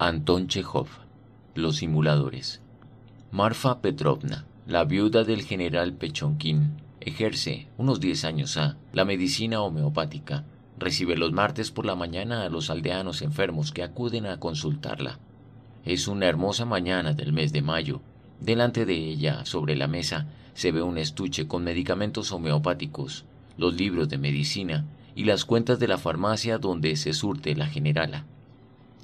Anton Chekhov, Los simuladores. Marfa Petrovna, la viuda del general Pechonkin, ejerce, unos diez años a, la medicina homeopática. Recibe los martes por la mañana a los aldeanos enfermos que acuden a consultarla. Es una hermosa mañana del mes de mayo. Delante de ella, sobre la mesa, se ve un estuche con medicamentos homeopáticos, los libros de medicina y las cuentas de la farmacia donde se surte la generala.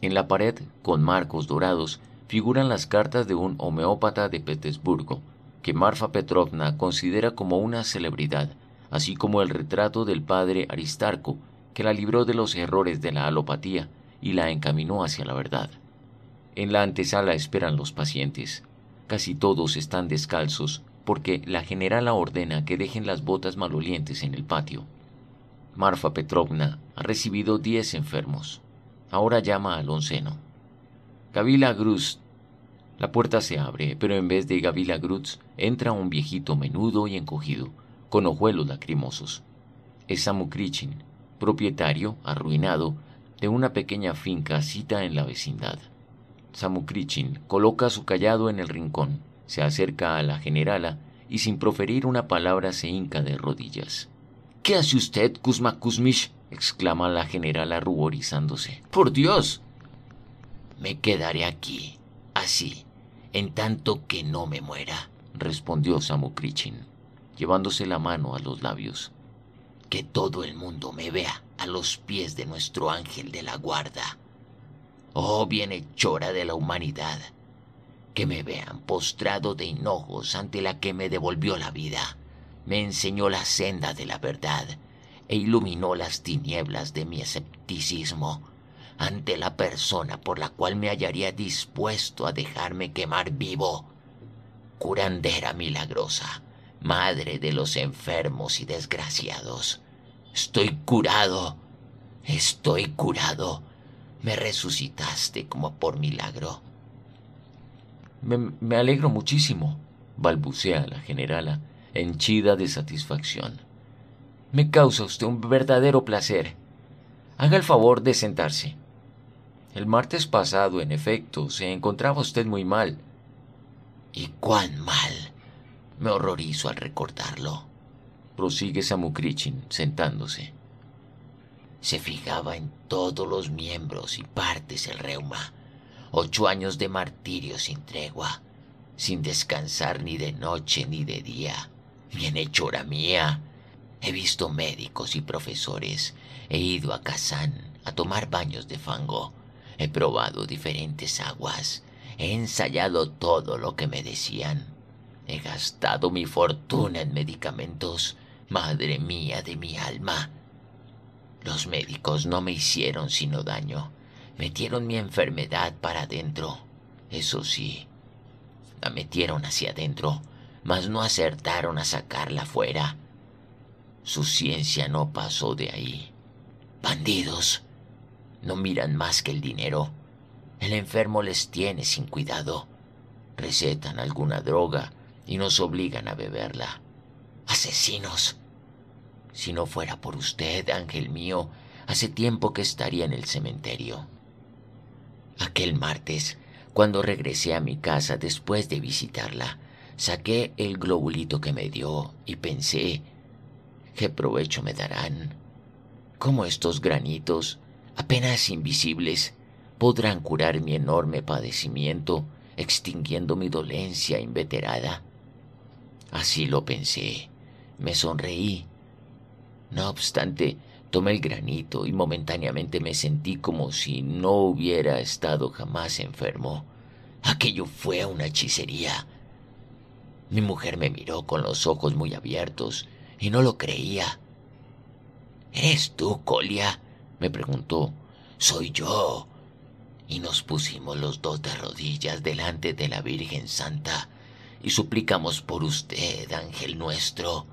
En la pared, con marcos dorados, figuran las cartas de un homeópata de Petersburgo, que Marfa Petrovna considera como una celebridad, así como el retrato del padre Aristarco, que la libró de los errores de la alopatía y la encaminó hacia la verdad. En la antesala esperan los pacientes. Casi todos están descalzos, porque la generala ordena que dejen las botas malolientes en el patio. Marfa Petrovna ha recibido diez enfermos. Ahora llama al onceno. Gavila Grutz. La puerta se abre, pero en vez de Gavila Grutz entra un viejito menudo y encogido, con ojuelos lacrimosos. Es Samu propietario, arruinado, de una pequeña finca cita en la vecindad. Samu coloca su callado en el rincón, se acerca a la generala y sin proferir una palabra se hinca de rodillas. ¿Qué hace usted, Kuzma Kuzmich? exclama la general ruborizándose. Por Dios. Me quedaré aquí, así, en tanto que no me muera, respondió Samokrichin, llevándose la mano a los labios. Que todo el mundo me vea a los pies de nuestro ángel de la guarda. Oh bienhechora de la humanidad, que me vean postrado de hinojos ante la que me devolvió la vida, me enseñó la senda de la verdad e iluminó las tinieblas de mi escepticismo ante la persona por la cual me hallaría dispuesto a dejarme quemar vivo. Curandera milagrosa, madre de los enfermos y desgraciados. Estoy curado, estoy curado. Me resucitaste como por milagro. Me, alegro muchísimo, balbucea la generala, henchida de satisfacción. Me causa usted un verdadero placer. Haga el favor de sentarse. El martes pasado, en efecto, se encontraba usted muy mal. ¿Y cuán mal? Me horrorizo al recordarlo. Prosigue Samukrichin, sentándose. Se fijaba en todos los miembros y partes el reuma. Ocho años de martirio sin tregua, sin descansar ni de noche ni de día. Bien hechora mía. He visto médicos y profesores. He ido a Kazán a tomar baños de fango. He probado diferentes aguas. He ensayado todo lo que me decían. He gastado mi fortuna en medicamentos. Madre mía de mi alma. Los médicos no me hicieron sino daño. Metieron mi enfermedad para adentro. Eso sí, la metieron hacia adentro, mas no acertaron a sacarla fuera. Su ciencia no pasó de ahí. Bandidos. No miran más que el dinero. El enfermo les tiene sin cuidado. Recetan alguna droga y nos obligan a beberla. Asesinos. Si no fuera por usted, ángel mío, hace tiempo que estaría en el cementerio. Aquel martes, cuando regresé a mi casa después de visitarla, saqué el globulito que me dio y pensé ¿Qué provecho me darán? ¿Cómo estos granitos, apenas invisibles, podrán curar mi enorme padecimiento, extinguiendo mi dolencia inveterada? Así lo pensé. Me sonreí. No obstante, tomé el granito y momentáneamente me sentí como si no hubiera estado jamás enfermo. Aquello fue una hechicería. Mi mujer me miró con los ojos muy abiertos y no lo creía. ¿Eres tú, Colia? me preguntó. Soy yo. Y nos pusimos los dos de rodillas delante de la Virgen Santa y suplicamos por usted, ángel nuestro.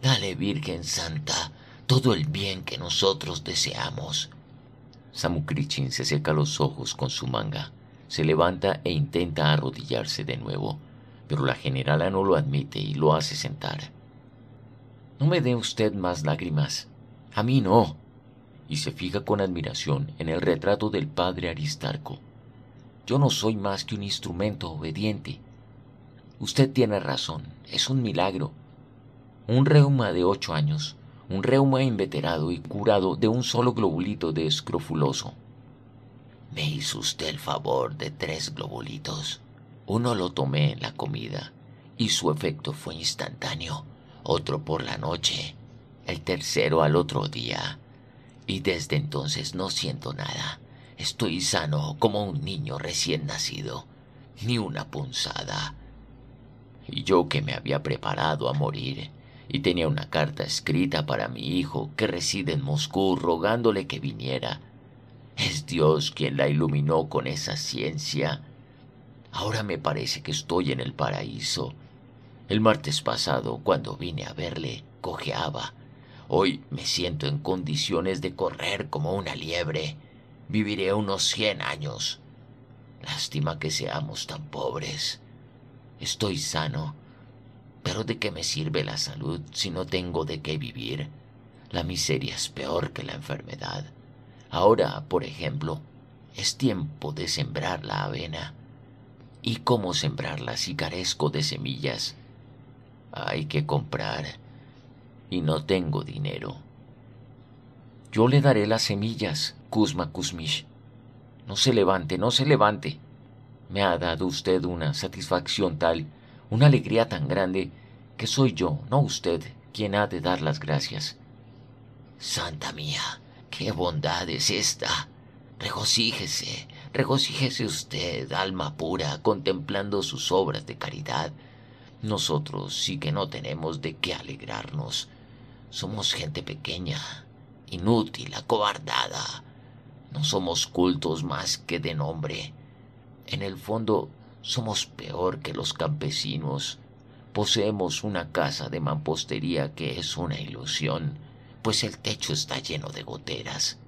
Dale, Virgen Santa, todo el bien que nosotros deseamos. Samukrichin se seca los ojos con su manga, se levanta e intenta arrodillarse de nuevo, pero la generala no lo admite y lo hace sentar. No me dé usted más lágrimas. A mí no. Y se fija con admiración en el retrato del padre Aristarco. Yo no soy más que un instrumento obediente. Usted tiene razón, es un milagro. Un reuma de ocho años, un reuma inveterado y curado de un solo globulito de escrofuloso. Me hizo usted el favor de tres globulitos. Uno lo tomé en la comida y su efecto fue instantáneo otro por la noche, el tercero al otro día. Y desde entonces no siento nada. Estoy sano como un niño recién nacido. Ni una punzada. Y yo que me había preparado a morir, y tenía una carta escrita para mi hijo que reside en Moscú rogándole que viniera. Es Dios quien la iluminó con esa ciencia. Ahora me parece que estoy en el paraíso el martes pasado, cuando vine a verle, cojeaba. Hoy me siento en condiciones de correr como una liebre. Viviré unos cien años. Lástima que seamos tan pobres. Estoy sano, pero ¿de qué me sirve la salud si no tengo de qué vivir? La miseria es peor que la enfermedad. Ahora, por ejemplo, es tiempo de sembrar la avena. ¿Y cómo sembrarla si carezco de semillas? Hay que comprar y no tengo dinero. Yo le daré las semillas, Kuzma Kuzmich. No se levante, no se levante. Me ha dado usted una satisfacción tal, una alegría tan grande, que soy yo, no usted, quien ha de dar las gracias. Santa mía, qué bondad es esta. Regocíjese, regocíjese usted, alma pura, contemplando sus obras de caridad nosotros sí que no tenemos de qué alegrarnos. Somos gente pequeña, inútil, acobardada. No somos cultos más que de nombre. En el fondo, somos peor que los campesinos. Poseemos una casa de mampostería que es una ilusión, pues el techo está lleno de goteras.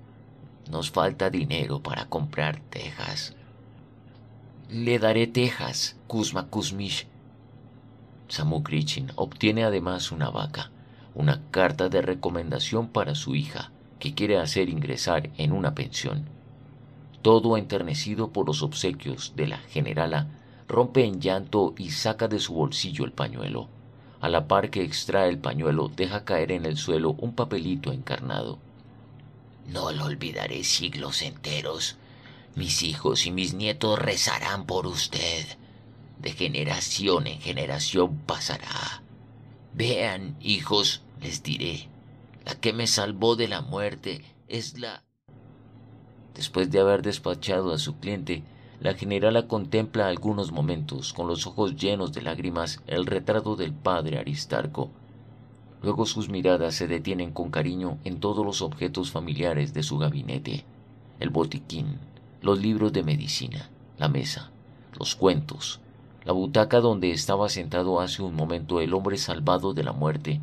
Nos falta dinero para comprar tejas. Le daré tejas, Kuzma Kuzmich, Samu Krichin obtiene además una vaca, una carta de recomendación para su hija, que quiere hacer ingresar en una pensión. Todo enternecido por los obsequios de la generala, rompe en llanto y saca de su bolsillo el pañuelo. A la par que extrae el pañuelo, deja caer en el suelo un papelito encarnado. No lo olvidaré siglos enteros. Mis hijos y mis nietos rezarán por usted de generación en generación pasará. Vean, hijos, les diré, la que me salvó de la muerte es la... Después de haber despachado a su cliente, la generala contempla algunos momentos con los ojos llenos de lágrimas el retrato del padre Aristarco. Luego sus miradas se detienen con cariño en todos los objetos familiares de su gabinete, el botiquín, los libros de medicina, la mesa, los cuentos, la butaca donde estaba sentado hace un momento el hombre salvado de la muerte,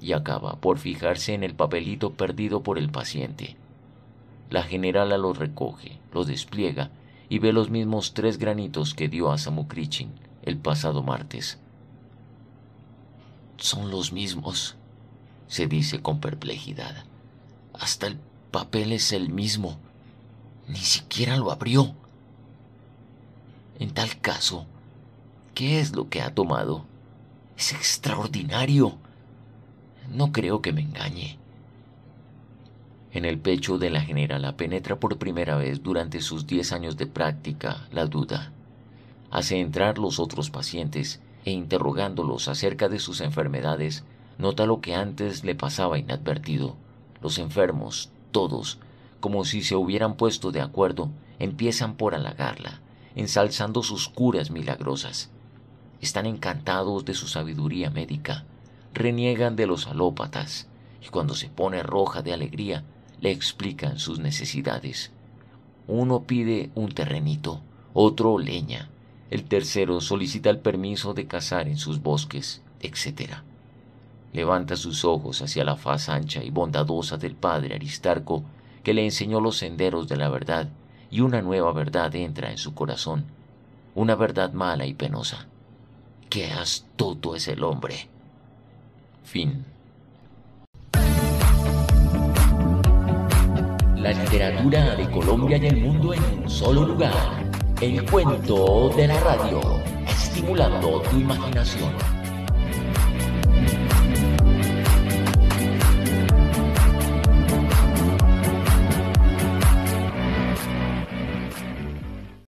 y acaba por fijarse en el papelito perdido por el paciente. La generala lo recoge, lo despliega y ve los mismos tres granitos que dio a Samukrichin el pasado martes. Son los mismos, se dice con perplejidad. Hasta el papel es el mismo. Ni siquiera lo abrió. En tal caso, ¿Qué es lo que ha tomado? Es extraordinario. No creo que me engañe. En el pecho de la generala penetra por primera vez durante sus diez años de práctica la duda. Hace entrar los otros pacientes e interrogándolos acerca de sus enfermedades, nota lo que antes le pasaba inadvertido. Los enfermos, todos, como si se hubieran puesto de acuerdo, empiezan por halagarla, ensalzando sus curas milagrosas están encantados de su sabiduría médica, reniegan de los alópatas y cuando se pone roja de alegría le explican sus necesidades. Uno pide un terrenito, otro leña, el tercero solicita el permiso de cazar en sus bosques, etc. Levanta sus ojos hacia la faz ancha y bondadosa del padre Aristarco, que le enseñó los senderos de la verdad, y una nueva verdad entra en su corazón, una verdad mala y penosa Qué astuto es el hombre. Fin. La literatura de Colombia y el mundo en un solo lugar. El cuento de la radio, estimulando tu imaginación.